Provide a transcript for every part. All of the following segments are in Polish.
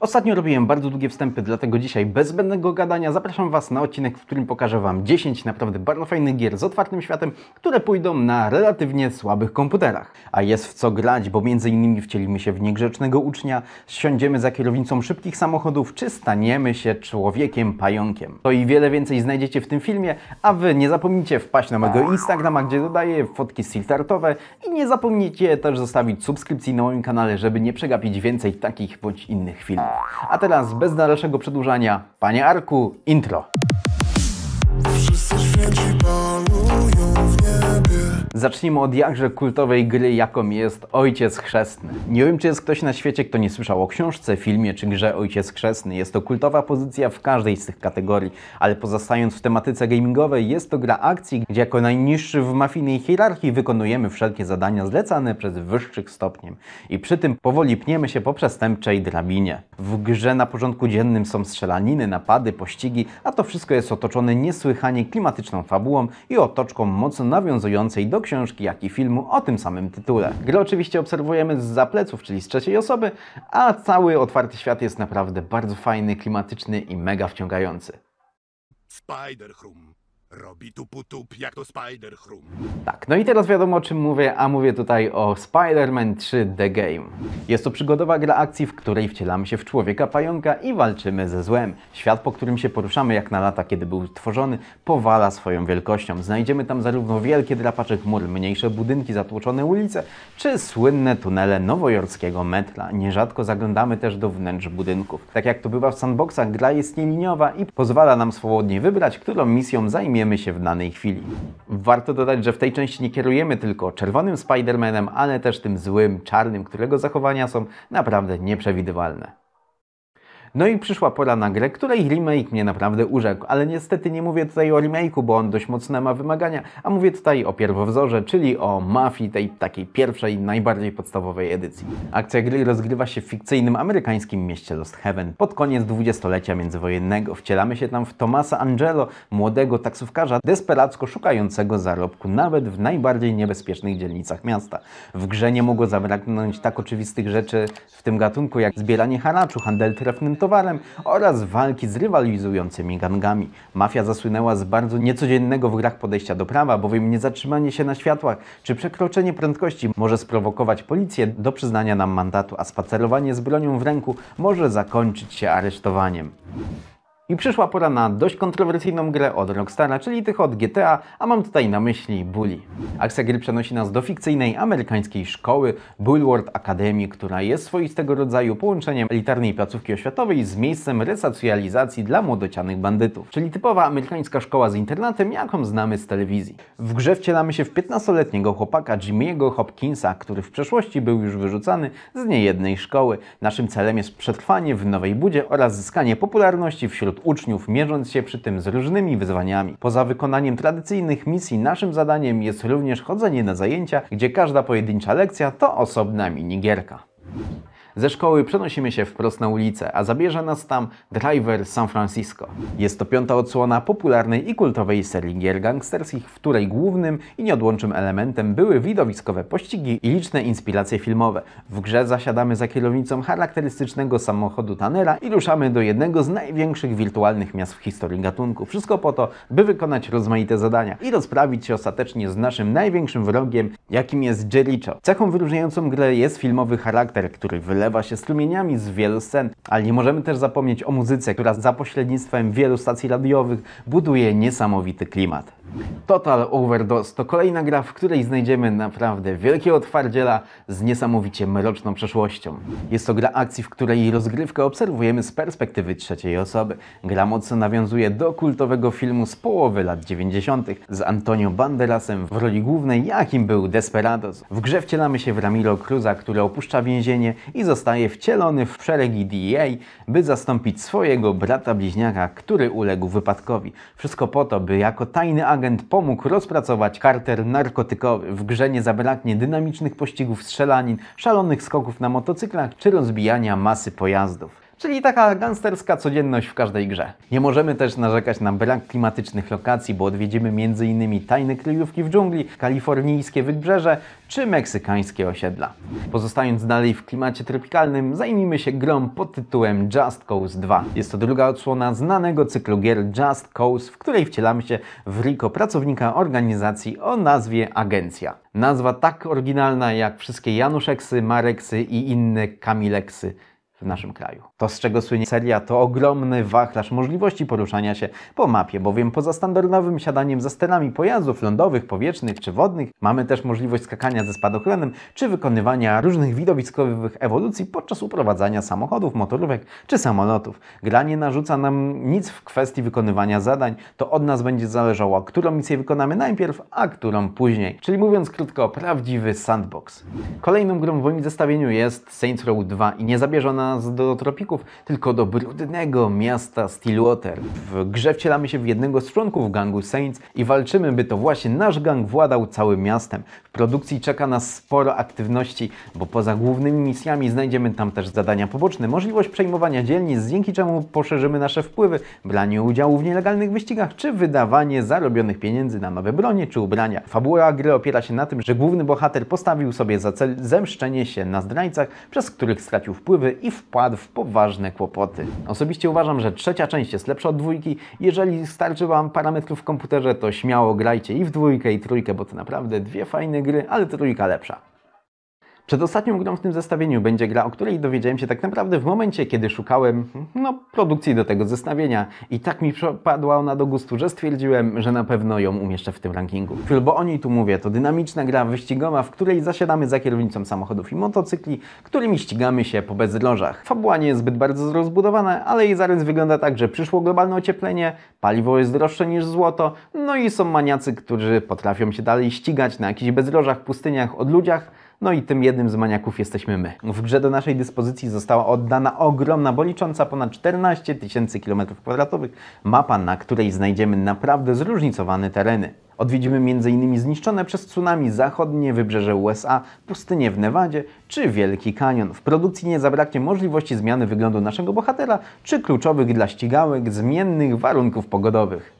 Ostatnio robiłem bardzo długie wstępy, dlatego dzisiaj bez zbędnego gadania zapraszam Was na odcinek, w którym pokażę Wam 10 naprawdę bardzo fajnych gier z otwartym światem, które pójdą na relatywnie słabych komputerach. A jest w co grać, bo m.in. wcielimy się w niegrzecznego ucznia, siądziemy za kierownicą szybkich samochodów, czy staniemy się człowiekiem pająkiem. To i wiele więcej znajdziecie w tym filmie, a Wy nie zapomnijcie wpaść na mojego Instagrama, gdzie dodaję fotki siltartowe i nie zapomnijcie też zostawić subskrypcji na moim kanale, żeby nie przegapić więcej takich bądź innych filmów. A teraz bez dalszego przedłużania, panie Arku, intro. Zacznijmy od jakże kultowej gry, jaką jest Ojciec Chrzestny. Nie wiem, czy jest ktoś na świecie, kto nie słyszał o książce, filmie czy grze Ojciec Chrzestny. Jest to kultowa pozycja w każdej z tych kategorii, ale pozostając w tematyce gamingowej, jest to gra akcji, gdzie jako najniższy w mafijnej hierarchii wykonujemy wszelkie zadania zlecane przez wyższych stopniem i przy tym powoli pniemy się po przestępczej drabinie. W grze na porządku dziennym są strzelaniny, napady, pościgi, a to wszystko jest otoczone niesłychanie klimatyczną fabułą i otoczką mocno nawiązującej do książki, jak i filmu o tym samym tytule. Gry oczywiście obserwujemy z zapleców, czyli z trzeciej osoby, a cały otwarty świat jest naprawdę bardzo fajny, klimatyczny i mega wciągający. spider hum Robi tu putup jak to Spider-Chrum. Tak, no i teraz wiadomo o czym mówię, a mówię tutaj o Spider-Man 3 The Game. Jest to przygodowa gra akcji, w której wcielamy się w człowieka pająka i walczymy ze złem. Świat, po którym się poruszamy jak na lata, kiedy był tworzony, powala swoją wielkością. Znajdziemy tam zarówno wielkie drapacze chmur, mniejsze budynki, zatłoczone ulice, czy słynne tunele nowojorskiego metra. Nierzadko zaglądamy też do wnętrz budynków. Tak jak to bywa w sandboxach, gra jest nieliniowa i pozwala nam swobodnie wybrać, którą misją zajmiemy zajmiemy się w danej chwili. Warto dodać, że w tej części nie kierujemy tylko czerwonym Spider-Manem, ale też tym złym, czarnym, którego zachowania są naprawdę nieprzewidywalne. No i przyszła pora na grę, której remake mnie naprawdę urzekł, ale niestety nie mówię tutaj o remake'u, bo on dość mocne ma wymagania, a mówię tutaj o pierwowzorze, czyli o mafii tej takiej pierwszej, najbardziej podstawowej edycji. Akcja gry rozgrywa się w fikcyjnym amerykańskim mieście Lost Heaven. Pod koniec dwudziestolecia międzywojennego wcielamy się tam w Tomasa Angelo, młodego taksówkarza, desperacko szukającego zarobku nawet w najbardziej niebezpiecznych dzielnicach miasta. W grze nie mogło zabraknąć tak oczywistych rzeczy w tym gatunku jak zbieranie haraczu, handel trefnym to towarem oraz walki z rywalizującymi gangami. Mafia zasłynęła z bardzo niecodziennego w grach podejścia do prawa, bowiem niezatrzymanie się na światłach czy przekroczenie prędkości może sprowokować policję do przyznania nam mandatu, a spacerowanie z bronią w ręku może zakończyć się aresztowaniem. I przyszła pora na dość kontrowersyjną grę od Rockstara, czyli tych od GTA, a mam tutaj na myśli Bully. Akcja gry przenosi nas do fikcyjnej amerykańskiej szkoły Bulward Academy, która jest swoistego rodzaju połączeniem elitarnej placówki oświatowej z miejscem resocjalizacji dla młodocianych bandytów, czyli typowa amerykańska szkoła z internatem, jaką znamy z telewizji. W grze wcielamy się w 15-letniego chłopaka Jimmy'ego Hopkinsa, który w przeszłości był już wyrzucany z niejednej szkoły. Naszym celem jest przetrwanie w nowej budzie oraz zyskanie popularności wśród wśród uczniów, mierząc się przy tym z różnymi wyzwaniami. Poza wykonaniem tradycyjnych misji, naszym zadaniem jest również chodzenie na zajęcia, gdzie każda pojedyncza lekcja to osobna minigierka. Ze szkoły przenosimy się wprost na ulicę, a zabierze nas tam driver San Francisco. Jest to piąta odsłona popularnej i kultowej serii gier gangsterskich, w której głównym i nieodłączym elementem były widowiskowe pościgi i liczne inspiracje filmowe. W grze zasiadamy za kierownicą charakterystycznego samochodu Tanera i ruszamy do jednego z największych wirtualnych miast w historii gatunku. Wszystko po to, by wykonać rozmaite zadania i rozprawić się ostatecznie z naszym największym wrogiem, jakim jest Jericho. Cechą wyróżniającą grę jest filmowy charakter, który wyle wylewa się strumieniami z wielu scen, ale nie możemy też zapomnieć o muzyce, która za pośrednictwem wielu stacji radiowych buduje niesamowity klimat. Total Overdose to kolejna gra, w której znajdziemy naprawdę wielkiego twardziela z niesamowicie mroczną przeszłością. Jest to gra akcji, w której rozgrywkę obserwujemy z perspektywy trzeciej osoby. Gra mocno nawiązuje do kultowego filmu z połowy lat 90. z Antonio Banderasem w roli głównej, jakim był Desperados. W grze wcielamy się w Ramiro Cruza, który opuszcza więzienie i zostaje wcielony w szeregi DEA, by zastąpić swojego brata bliźniaka, który uległ wypadkowi. Wszystko po to, by jako tajny agent agent pomógł rozpracować karter narkotykowy. W grze nie zabraknie dynamicznych pościgów strzelanin, szalonych skoków na motocyklach czy rozbijania masy pojazdów. Czyli taka gangsterska codzienność w każdej grze. Nie możemy też narzekać na brak klimatycznych lokacji, bo odwiedzimy m.in. tajne kryjówki w dżungli, kalifornijskie wybrzeże czy meksykańskie osiedla. Pozostając dalej w klimacie tropikalnym, zajmijmy się grą pod tytułem Just Cause 2. Jest to druga odsłona znanego cyklu gier Just Cause, w której wcielamy się w Rico, pracownika organizacji o nazwie Agencja. Nazwa tak oryginalna jak wszystkie Januszeksy, Mareksy i inne Kamileksy w naszym kraju. To, z czego słynie seria, to ogromny wachlarz możliwości poruszania się po mapie, bowiem poza standardowym siadaniem za stenami pojazdów lądowych, powietrznych czy wodnych, mamy też możliwość skakania ze spadochronem czy wykonywania różnych widowiskowych ewolucji podczas uprowadzania samochodów, motorówek czy samolotów. Gra nie narzuca nam nic w kwestii wykonywania zadań, to od nas będzie zależało, którą misję wykonamy najpierw, a którą później. Czyli mówiąc krótko, prawdziwy sandbox. Kolejną grą w moim zestawieniu jest Saints Row 2 i nie zabierzona nas do tropików, tylko do brudnego miasta Stillwater. W grze wcielamy się w jednego z członków gangu Saints i walczymy, by to właśnie nasz gang władał całym miastem. W produkcji czeka nas sporo aktywności, bo poza głównymi misjami znajdziemy tam też zadania poboczne, możliwość przejmowania dzielnic, dzięki czemu poszerzymy nasze wpływy, branie udziału w nielegalnych wyścigach, czy wydawanie zarobionych pieniędzy na nowe bronie czy ubrania. Fabuła gry opiera się na tym, że główny bohater postawił sobie za cel zemszczenie się na zdrajcach, przez których stracił wpływy i wpadł w poważne kłopoty. Osobiście uważam, że trzecia część jest lepsza od dwójki. Jeżeli starczy Wam parametrów w komputerze, to śmiało grajcie i w dwójkę i trójkę, bo to naprawdę dwie fajne gry, ale trójka lepsza. Przedostatnią grą w tym zestawieniu będzie gra, o której dowiedziałem się tak naprawdę w momencie, kiedy szukałem no, produkcji do tego zestawienia. I tak mi przypadła ona do gustu, że stwierdziłem, że na pewno ją umieszczę w tym rankingu. Bo o niej tu mówię, to dynamiczna gra wyścigowa, w której zasiadamy za kierownicą samochodów i motocykli, którymi ścigamy się po bezdrożach. Fabuła nie jest zbyt bardzo rozbudowana, ale jej zarys wygląda tak, że przyszło globalne ocieplenie, paliwo jest droższe niż złoto, no i są maniacy, którzy potrafią się dalej ścigać na jakichś bezdrożach, pustyniach, od ludziach, no i tym jednym z maniaków jesteśmy my. W grze do naszej dyspozycji została oddana ogromna, bo licząca ponad 14 tysięcy km2 mapa, na której znajdziemy naprawdę zróżnicowane tereny. Odwiedzimy m.in. zniszczone przez tsunami zachodnie wybrzeże USA, pustynię w Nevadzie czy Wielki Kanion. W produkcji nie zabraknie możliwości zmiany wyglądu naszego bohatera czy kluczowych dla ścigałek zmiennych warunków pogodowych.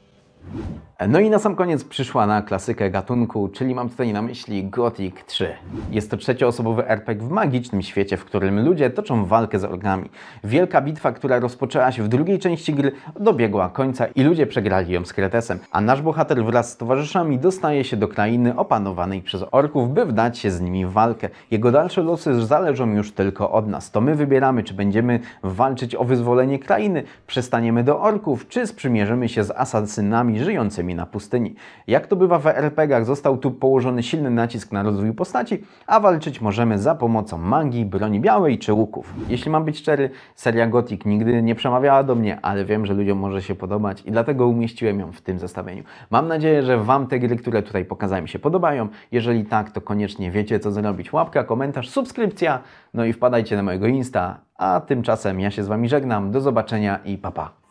No i na sam koniec przyszła na klasykę gatunku, czyli mam tutaj na myśli Gothic 3. Jest to trzecioosobowy RPG w magicznym świecie, w którym ludzie toczą walkę z orgami. Wielka bitwa, która rozpoczęła się w drugiej części gry, dobiegła końca i ludzie przegrali ją z Kretesem, a nasz bohater wraz z towarzyszami dostaje się do krainy opanowanej przez orków, by wdać się z nimi w walkę. Jego dalsze losy zależą już tylko od nas. To my wybieramy, czy będziemy walczyć o wyzwolenie krainy, przestaniemy do orków, czy sprzymierzymy się z asasynami żyjącymi ziemi na pustyni. Jak to bywa w RPGach, został tu położony silny nacisk na rozwój postaci, a walczyć możemy za pomocą magii, broni białej czy łuków. Jeśli mam być szczery, seria Gothic nigdy nie przemawiała do mnie, ale wiem, że ludziom może się podobać i dlatego umieściłem ją w tym zestawieniu. Mam nadzieję, że Wam te gry, które tutaj pokazałem się podobają. Jeżeli tak, to koniecznie wiecie co zrobić. Łapka, komentarz, subskrypcja, no i wpadajcie na mojego Insta. A tymczasem ja się z Wami żegnam. Do zobaczenia i papa. Pa.